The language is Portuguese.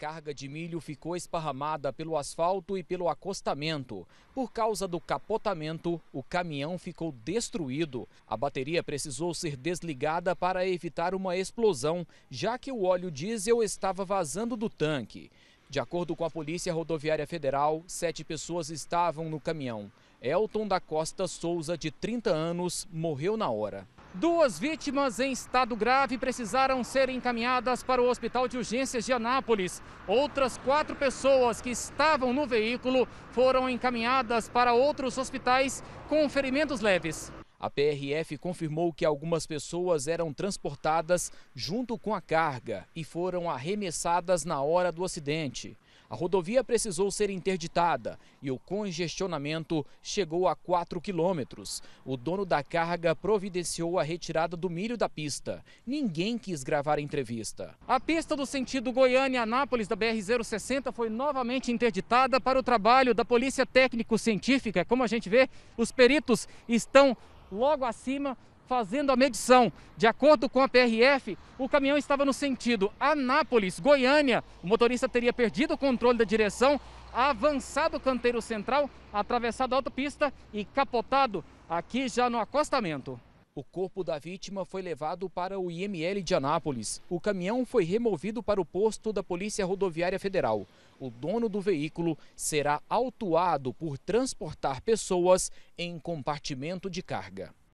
carga de milho ficou esparramada pelo asfalto e pelo acostamento. Por causa do capotamento, o caminhão ficou destruído. A bateria precisou ser desligada para evitar uma explosão, já que o óleo diesel estava vazando do tanque. De acordo com a Polícia Rodoviária Federal, sete pessoas estavam no caminhão. Elton da Costa Souza, de 30 anos, morreu na hora. Duas vítimas em estado grave precisaram ser encaminhadas para o Hospital de Urgências de Anápolis. Outras quatro pessoas que estavam no veículo foram encaminhadas para outros hospitais com ferimentos leves. A PRF confirmou que algumas pessoas eram transportadas junto com a carga e foram arremessadas na hora do acidente. A rodovia precisou ser interditada e o congestionamento chegou a 4 quilômetros. O dono da carga providenciou a retirada do milho da pista. Ninguém quis gravar a entrevista. A pista do sentido Goiânia-Anápolis da BR-060 foi novamente interditada para o trabalho da Polícia Técnico-Científica. Como a gente vê, os peritos estão logo acima fazendo a medição. De acordo com a PRF, o caminhão estava no sentido Anápolis, Goiânia. O motorista teria perdido o controle da direção, avançado o canteiro central, atravessado a autopista e capotado aqui já no acostamento. O corpo da vítima foi levado para o IML de Anápolis. O caminhão foi removido para o posto da Polícia Rodoviária Federal. O dono do veículo será autuado por transportar pessoas em compartimento de carga.